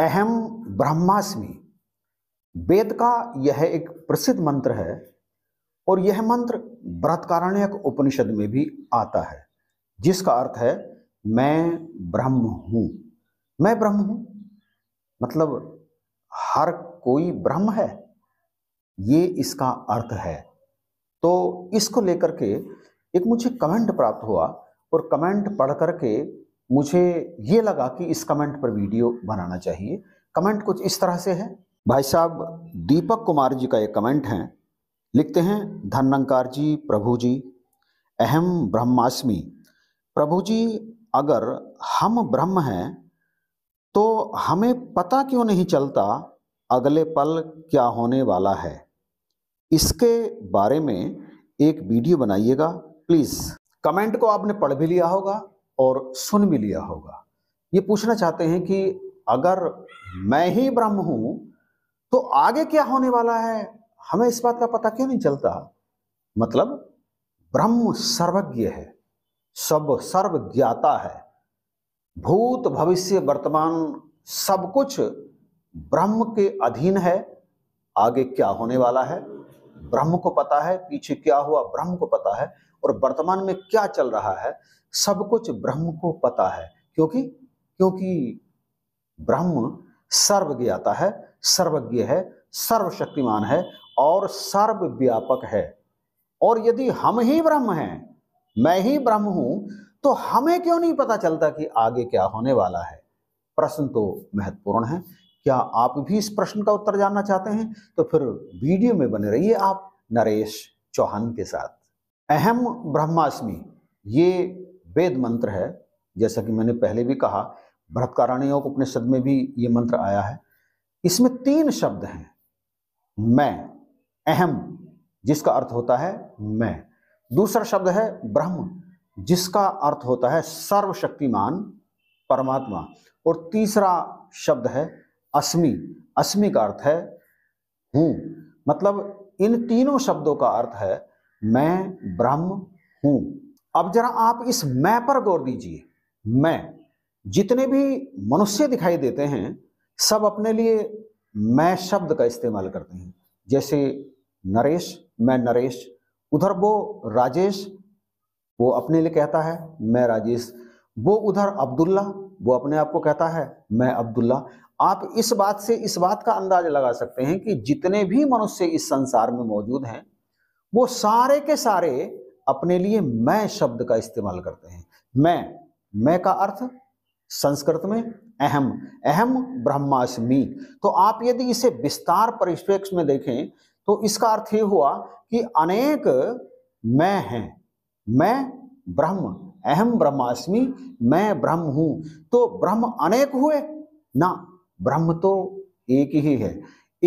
अहम ब्रह्मास्मि वेद का यह एक प्रसिद्ध मंत्र है और यह मंत्र बृहत्कारण्यक उपनिषद में भी आता है जिसका अर्थ है मैं ब्रह्म हूँ मैं ब्रह्म हूँ मतलब हर कोई ब्रह्म है ये इसका अर्थ है तो इसको लेकर के एक मुझे कमेंट प्राप्त हुआ और कमेंट पढ़ करके मुझे ये लगा कि इस कमेंट पर वीडियो बनाना चाहिए कमेंट कुछ इस तरह से है भाई साहब दीपक कुमार जी का एक कमेंट है लिखते हैं धनंकार जी प्रभु जी अहम ब्रह्मास्मि प्रभु जी अगर हम ब्रह्म हैं तो हमें पता क्यों नहीं चलता अगले पल क्या होने वाला है इसके बारे में एक वीडियो बनाइएगा प्लीज़ कमेंट को आपने पढ़ भी लिया होगा और सुन भी लिया होगा ये पूछना चाहते हैं कि अगर मैं ही ब्रह्म हूं तो आगे क्या होने वाला है हमें इस बात का पता क्यों नहीं चलता मतलब ब्रह्म सर्वज्ञ है सब सर्व ज्ञाता है भूत भविष्य वर्तमान सब कुछ ब्रह्म के अधीन है आगे क्या होने वाला है ब्रह्म को पता है पीछे क्या हुआ ब्रह्म को पता है और वर्तमान में क्या चल रहा है सब कुछ ब्रह्म को पता है क्योंकि क्योंकि ब्रह्म सर्वज्ञाता है सर्वज्ञ है सर्वशक्तिमान है और सर्वव्यापक है और यदि हम ही ब्रह्म हैं मैं ही ब्रह्म हूं तो हमें क्यों नहीं पता चलता कि आगे क्या होने वाला है प्रश्न तो महत्वपूर्ण है क्या आप भी इस प्रश्न का उत्तर जानना चाहते हैं तो फिर वीडियो में बने रहिए आप नरेश चौहान के साथ अहम ब्रह्मास्मि ये वेद मंत्र है जैसा कि मैंने पहले भी कहा भरतकारणियों को अपने शब्द में भी ये मंत्र आया है इसमें तीन शब्द हैं मैं अहम जिसका अर्थ होता है मैं दूसरा शब्द है ब्रह्म जिसका अर्थ होता है सर्वशक्तिमान परमात्मा और तीसरा शब्द है अस्मि अस्मि का अर्थ है हूँ मतलब इन तीनों शब्दों का अर्थ है मैं ब्रह्म हूँ अब जरा आप इस मैं पर गौर दीजिए मैं जितने भी मनुष्य दिखाई देते हैं सब अपने लिए मैं शब्द का इस्तेमाल करते हैं जैसे नरेश मैं नरेश उधर वो राजेश वो अपने लिए कहता है मैं राजेश वो उधर अब्दुल्ला वो अपने आप को कहता है मैं अब्दुल्ला आप इस बात से इस बात का अंदाज लगा सकते हैं कि जितने भी मनुष्य इस संसार में मौजूद हैं वो सारे के सारे अपने लिए मैं शब्द का इस्तेमाल करते हैं मैं मैं का अर्थ संस्कृत में अहम अहम ब्रह्मास्मि तो आप यदि इसे विस्तार परिप्रेक्ष्य में देखें तो इसका अर्थ ये हुआ कि अनेक मैं हैं मैं ब्रह्म अहम ब्रह्मास्मि मैं ब्रह्म हूं तो ब्रह्म अनेक हुए ना ब्रह्म तो एक ही है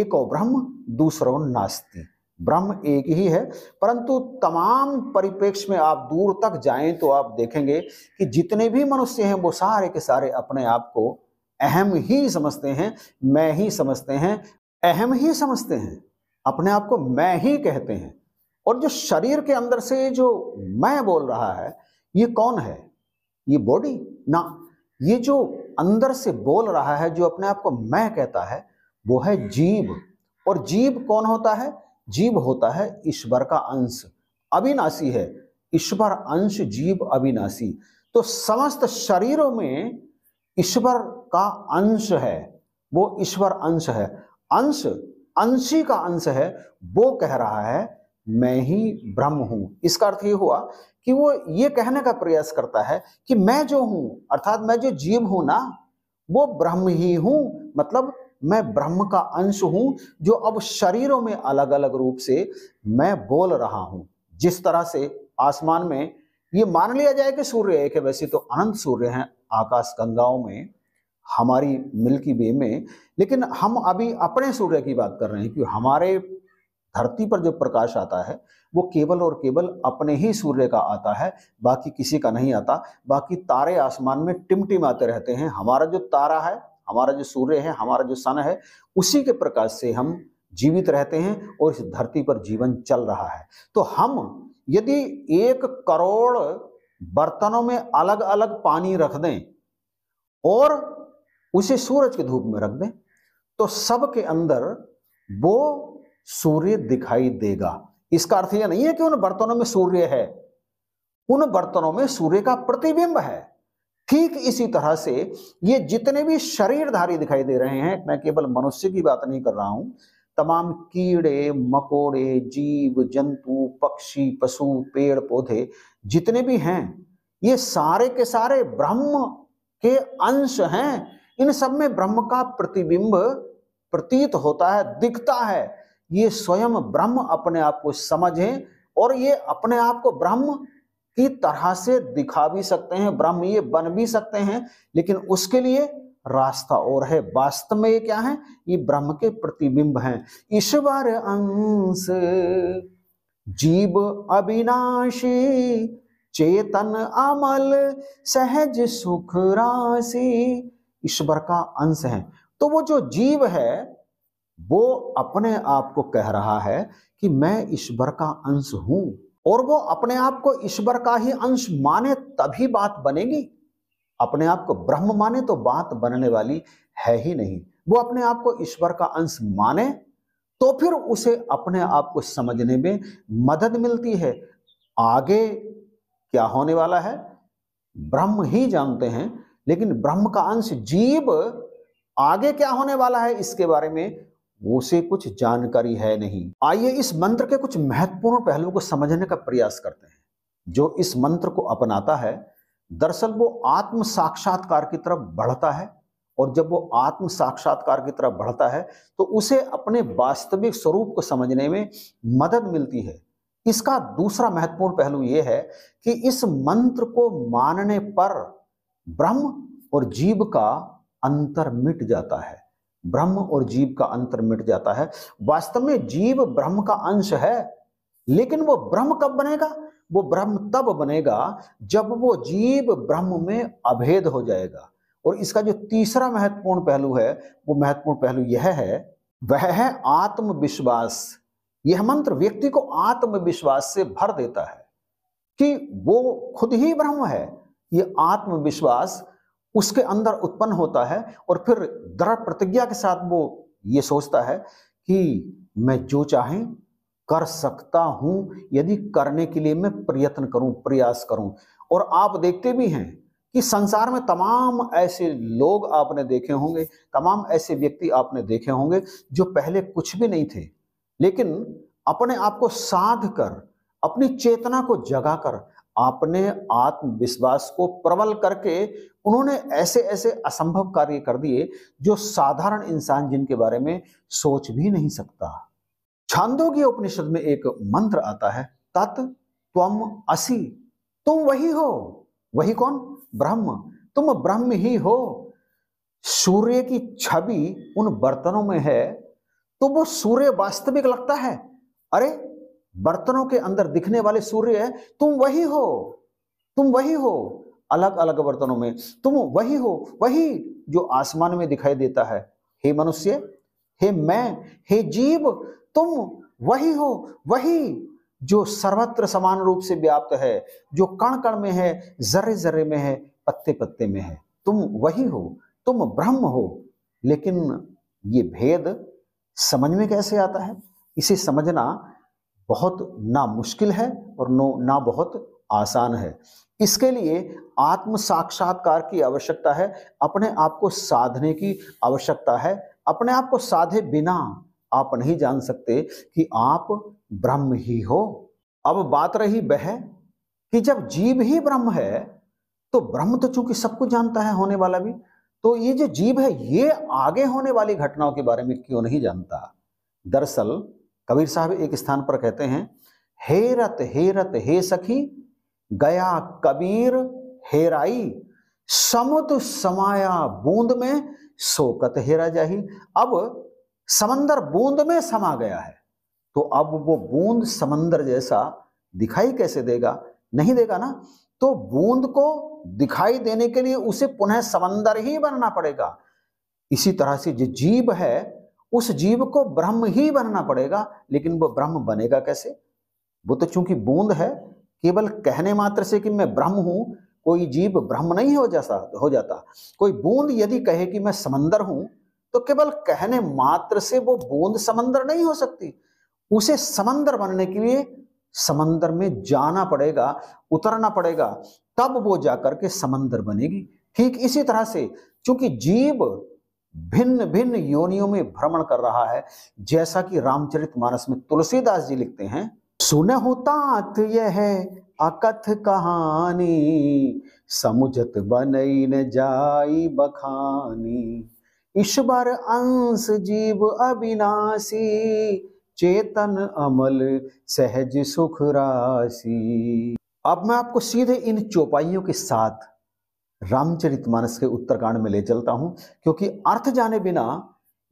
एक और ब्रह्म दूसरो नास्ती ब्रह्म एक ही है परंतु तमाम परिप्रेक्ष्य में आप दूर तक जाएं तो आप देखेंगे कि जितने भी मनुष्य हैं वो सारे के सारे अपने आप को अहम ही समझते हैं मैं ही समझते हैं अहम ही समझते हैं अपने आप को मैं ही कहते हैं और जो शरीर के अंदर से जो मैं बोल रहा है ये कौन है ये बॉडी ना ये जो अंदर से बोल रहा है जो अपने आप को मैं कहता है वो है जीव और जीव कौन होता है जीव होता है ईश्वर का अंश अविनाशी है ईश्वर अंश जीव अविनाशी तो समस्त शरीरों में ईश्वर का अंश है वो ईश्वर अंश है अंश अंशी का अंश है वो कह रहा है मैं ही ब्रह्म हूं इसका अर्थ ये हुआ कि वो ये कहने का प्रयास करता है कि मैं जो हूं अर्थात मैं जो जीव हूं ना वो ब्रह्म ही हूं मतलब मैं ब्रह्म का अंश हूं जो अब शरीरों में अलग अलग रूप से मैं बोल रहा हूं जिस तरह से आसमान में ये मान लिया जाए कि सूर्य एक है वैसे तो अनंत सूर्य हैं आकाश गंगाओं में हमारी मिल्की वे में लेकिन हम अभी अपने सूर्य की बात कर रहे हैं कि हमारे धरती पर जो प्रकाश आता है वो केवल और केवल अपने ही सूर्य का आता है बाकी किसी का नहीं आता बाकी तारे आसमान में टिमटिमाते रहते हैं हमारा जो तारा है हमारा जो सूर्य है हमारा जो सन है उसी के प्रकाश से हम जीवित रहते हैं और इस धरती पर जीवन चल रहा है तो हम यदि एक करोड़ बर्तनों में अलग अलग पानी रख दें और उसे सूरज के धूप में रख दें तो सब के अंदर वो सूर्य दिखाई देगा इसका अर्थ यह नहीं है कि उन बर्तनों में सूर्य है उन बर्तनों में सूर्य का प्रतिबिंब है ठीक इसी तरह से ये जितने भी शरीरधारी दिखाई दे रहे हैं मैं केवल मनुष्य की बात नहीं कर रहा हूं तमाम कीड़े मकोड़े जीव जंतु पक्षी पशु पेड़ पौधे जितने भी हैं ये सारे के सारे ब्रह्म के अंश हैं इन सब में ब्रह्म का प्रतिबिंब प्रतीत होता है दिखता है ये स्वयं ब्रह्म अपने आप को समझें और ये अपने आप को ब्रह्म की तरह से दिखा भी सकते हैं ब्रह्म ये बन भी सकते हैं लेकिन उसके लिए रास्ता और है वास्तव में ये क्या है ये ब्रह्म के प्रतिबिंब हैं ईश्वर अंश जीव अविनाशी चेतन अमल सहज सुख राशि ईश्वर का अंश है तो वो जो जीव है वो अपने आप को कह रहा है कि मैं ईश्वर का अंश हूं और वो अपने आप को ईश्वर का ही अंश माने तभी बात बनेगी अपने आप को ब्रह्म माने तो बात बनने वाली है ही नहीं वो अपने आप को ईश्वर का अंश माने तो फिर उसे अपने आप को समझने में मदद मिलती है आगे क्या होने वाला है ब्रह्म ही जानते हैं लेकिन ब्रह्म का अंश जीव आगे क्या होने वाला है इसके बारे में उसे कुछ जानकारी है नहीं आइए इस मंत्र के कुछ महत्वपूर्ण पहलुओं को समझने का प्रयास करते हैं जो इस मंत्र को अपनाता है दरअसल वो आत्म साक्षात्कार की तरफ बढ़ता है और जब वो आत्म साक्षात्कार की तरफ बढ़ता है तो उसे अपने वास्तविक स्वरूप को समझने में मदद मिलती है इसका दूसरा महत्वपूर्ण पहलू यह है कि इस मंत्र को मानने पर ब्रह्म और जीव का अंतर मिट जाता है ब्रह्म और जीव का अंतर मिट जाता है वास्तव में जीव ब्रह्म का अंश है लेकिन वो ब्रह्म कब बनेगा वो ब्रह्म तब बनेगा जब वो जीव ब्रह्म में अभेद हो जाएगा और इसका जो तीसरा महत्वपूर्ण पहलू है वो महत्वपूर्ण पहलू यह है वह है आत्मविश्वास यह मंत्र व्यक्ति को आत्मविश्वास से भर देता है कि वो खुद ही ब्रह्म है ये आत्मविश्वास उसके अंदर उत्पन्न होता है और फिर दृढ़ प्रतिज्ञा के साथ वो ये सोचता है कि मैं जो चाहे कर सकता हूं यदि करने के लिए मैं प्रयत्न करूं प्रयास करूं और आप देखते भी हैं कि संसार में तमाम ऐसे लोग आपने देखे होंगे तमाम ऐसे व्यक्ति आपने देखे होंगे जो पहले कुछ भी नहीं थे लेकिन अपने आप को साध कर अपनी चेतना को जगाकर आपने आत्मविश्वास को प्रबल करके उन्होंने ऐसे ऐसे असंभव कार्य कर दिए जो साधारण इंसान जिनके बारे में सोच भी नहीं सकता छांदोग्य उपनिषद में एक मंत्र आता है तत् त्वम असी तुम वही हो वही कौन ब्रह्म तुम ब्रह्म ही हो सूर्य की छवि उन बर्तनों में है तो वो सूर्य वास्तविक लगता है अरे बर्तनों के अंदर दिखने वाले सूर्य है तुम वही हो तुम वही हो अलग अलग बर्तनों में तुम वही हो वही जो आसमान में दिखाई देता है हे मनुष्य हे मैं हे जीव तुम वही हो वही जो सर्वत्र समान रूप से व्याप्त है जो कण कण में है जर्रे जर्रे में है पत्ते पत्ते में है तुम वही हो तुम ब्रह्म हो लेकिन ये भेद समझ में कैसे आता है इसे समझना बहुत ना मुश्किल है और नो ना बहुत आसान है इसके लिए आत्म साक्षात्कार की आवश्यकता है अपने आप को साधने की आवश्यकता है अपने आप को साधे बिना आप नहीं जान सकते कि आप ब्रह्म ही हो अब बात रही बह कि जब जीव ही ब्रह्म है तो ब्रह्म तो चूंकि सब कुछ जानता है होने वाला भी तो ये जो जीव है ये आगे होने वाली घटनाओं के बारे में क्यों नहीं जानता दरअसल कबीर साहब एक स्थान पर कहते हैं हेरत हेरत हे सखी गया कबीर हेराई समुद समाया बूंद में सोकत हेरा जाही अब समंदर बूंद में समा गया है तो अब वो बूंद समंदर जैसा दिखाई कैसे देगा नहीं देगा ना तो बूंद को दिखाई देने के लिए उसे पुनः समंदर ही बनना पड़ेगा इसी तरह से जो जीव है उस जीव को ब्रह्म ही बनना पड़ेगा लेकिन वो ब्रह्म बनेगा कैसे वो तो चूंकि बूंद है केवल कहने मात्र से कि मैं ब्रह्म हूं कोई जीव ब्रह्म नहीं हो जाता हो जाता कोई बूंद यदि कहे कि मैं समंदर हूं तो केवल कहने मात्र से वो बूंद समंदर नहीं हो सकती उसे समंदर बनने के लिए समंदर में जाना पड़ेगा उतरना पड़ेगा तब वो जाकर के समंदर बनेगी ठीक इसी तरह से चूंकि जीव भिन्न भिन्न योनियों में भ्रमण कर रहा है जैसा कि रामचरित मानस में तुलसीदास जी लिखते हैं सुन तात यह अकथ कहानी समुझत बनई न जाई बखानी ईश्वर अंश जीव अविनाशी चेतन अमल सहज सुख राशि अब मैं आपको सीधे इन चौपाइयों के साथ रामचरितमानस के उत्तरकांड में ले चलता हूं क्योंकि अर्थ जाने बिना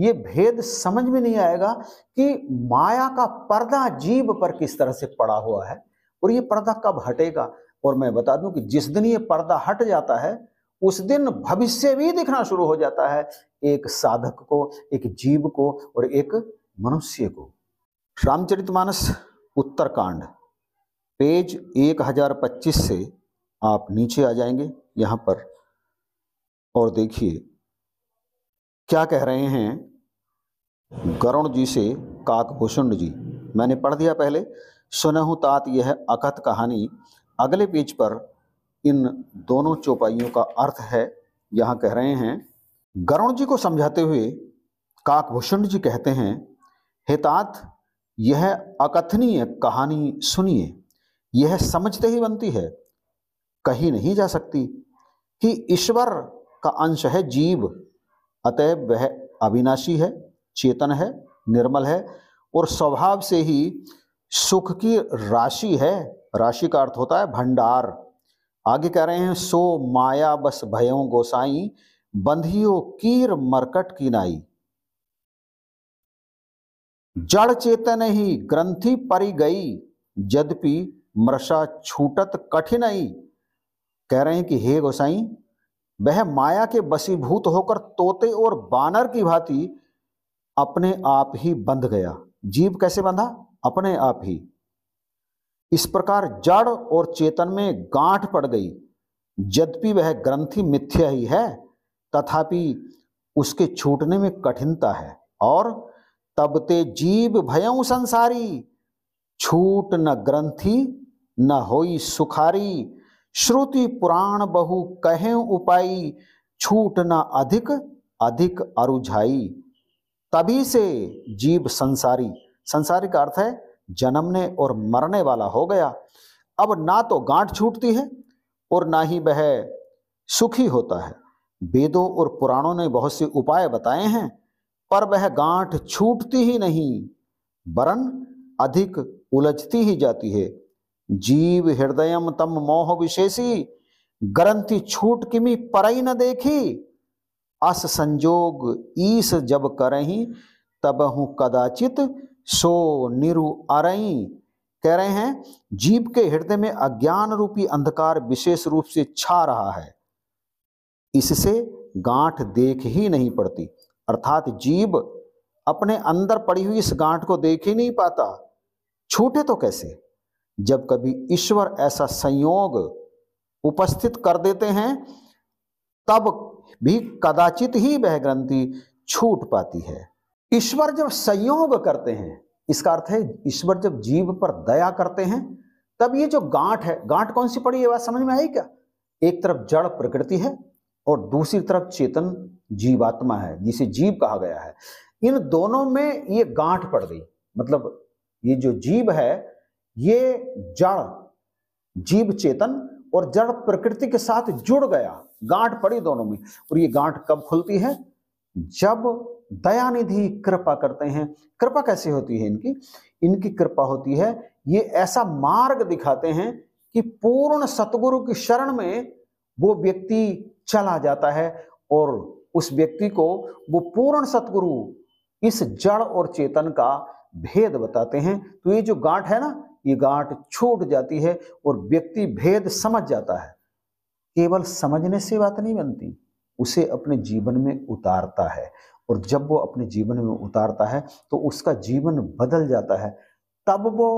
ये भेद समझ में नहीं आएगा कि माया का पर्दा जीव पर किस तरह से पड़ा हुआ है और ये पर्दा कब हटेगा और मैं बता दूं कि जिस दिन ये पर्दा हट जाता है उस दिन भविष्य भी दिखना शुरू हो जाता है एक साधक को एक जीव को और एक मनुष्य को रामचरितमानस उत्तरकांड पेज 1025 से आप नीचे आ जाएंगे यहाँ पर और देखिए क्या कह रहे हैं गरुण जी से काकभूषण जी मैंने पढ़ दिया पहले सुनहु तात यह अकथ कहानी अगले पेज पर इन दोनों चौपाइयों का अर्थ है यहाँ कह रहे हैं गरुण जी को समझाते हुए काकभूषण जी कहते हैं हितात यह अकथनीय कहानी सुनिए यह समझते ही बनती है कही नहीं जा सकती ही ईश्वर का अंश है जीव अतः वह अविनाशी है चेतन है निर्मल है और स्वभाव से ही सुख की राशि है राशि का अर्थ होता है भंडार आगे कह रहे हैं सो माया बस भयो गोसाई बंधियो कीर मरकट की नाई जड़ चेतन ही ग्रंथि परी गई यद्यपि मृषा छूटत कठिनाई कह रहे हैं कि हे गोसाई वह माया के बसीभूत होकर तोते और बानर की भांति अपने आप ही बंध गया जीव कैसे बंधा अपने आप ही इस प्रकार जड़ और चेतन में गांठ पड़ गई यद्यपि वह ग्रंथि मिथ्या ही है तथापि उसके छूटने में कठिनता है और तब ते जीव भय संसारी छूट न ग्रंथि न होई सुखारी श्रुति पुराण बहु कहें उपाई छूट न अधिक अधिक अरुझाई तभी से जीव संसारी संसारी का अर्थ है जन्मने और मरने वाला हो गया अब ना तो गांठ छूटती है और ना ही वह सुखी होता है वेदों और पुराणों ने बहुत से उपाय बताए हैं पर वह गांठ छूटती ही नहीं वरन अधिक उलझती ही जाती है जीव हृदय तम मोह विशेषी ग्रंथि छूट किमी परई न देखी अस संजोग ईस जब करही तब हूं कदाचित सो निरु अरई कह रहे हैं जीव के हृदय में अज्ञान रूपी अंधकार विशेष रूप से छा रहा है इससे गांठ देख ही नहीं पड़ती अर्थात जीव अपने अंदर पड़ी हुई इस गांठ को देख ही नहीं पाता छूटे तो कैसे जब कभी ईश्वर ऐसा संयोग उपस्थित कर देते हैं तब भी कदाचित ही वह ग्रंथि छूट पाती है ईश्वर जब संयोग करते हैं इसका अर्थ है ईश्वर जब जीव पर दया करते हैं तब ये जो गांठ है गांठ कौन सी पड़ी ये बात समझ में आई क्या एक तरफ जड़ प्रकृति है और दूसरी तरफ चेतन जीवात्मा है जिसे जीव कहा गया है इन दोनों में ये गांठ पड़ गई मतलब ये जो जीव है ये जड़ जीव चेतन और जड़ प्रकृति के साथ जुड़ गया गांठ पड़ी दोनों में और ये गांठ कब खुलती है जब दयानिधि कृपा करते हैं कृपा कैसे होती है इनकी इनकी कृपा होती है ये ऐसा मार्ग दिखाते हैं कि पूर्ण सतगुरु की शरण में वो व्यक्ति चला जाता है और उस व्यक्ति को वो पूर्ण सतगुरु इस जड़ और चेतन का भेद बताते हैं तो ये जो गांठ है ना ये गांठ छूट जाती है और व्यक्ति भेद समझ जाता है केवल समझने से बात नहीं बनती उसे अपने जीवन में उतारता है और जब वो अपने जीवन में उतारता है तो उसका जीवन बदल जाता है तब वो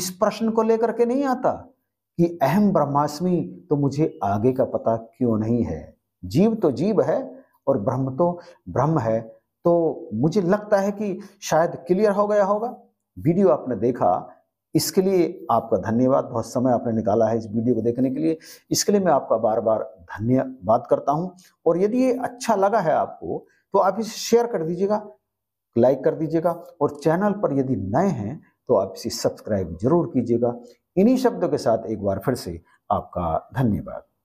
इस प्रश्न को लेकर के नहीं आता कि अहम ब्रह्मास्मि तो मुझे आगे का पता क्यों नहीं है जीव तो जीव है और ब्रह्म तो ब्रह्म है तो मुझे लगता है कि शायद क्लियर हो गया होगा वीडियो आपने देखा इसके लिए आपका धन्यवाद बहुत समय आपने निकाला है इस वीडियो को देखने के लिए इसके लिए मैं आपका बार बार धन्यवाद करता हूं और यदि ये अच्छा लगा है आपको तो आप इसे शेयर कर दीजिएगा लाइक कर दीजिएगा और चैनल पर यदि नए हैं तो आप इसे सब्सक्राइब जरूर कीजिएगा इन्हीं शब्दों के साथ एक बार फिर से आपका धन्यवाद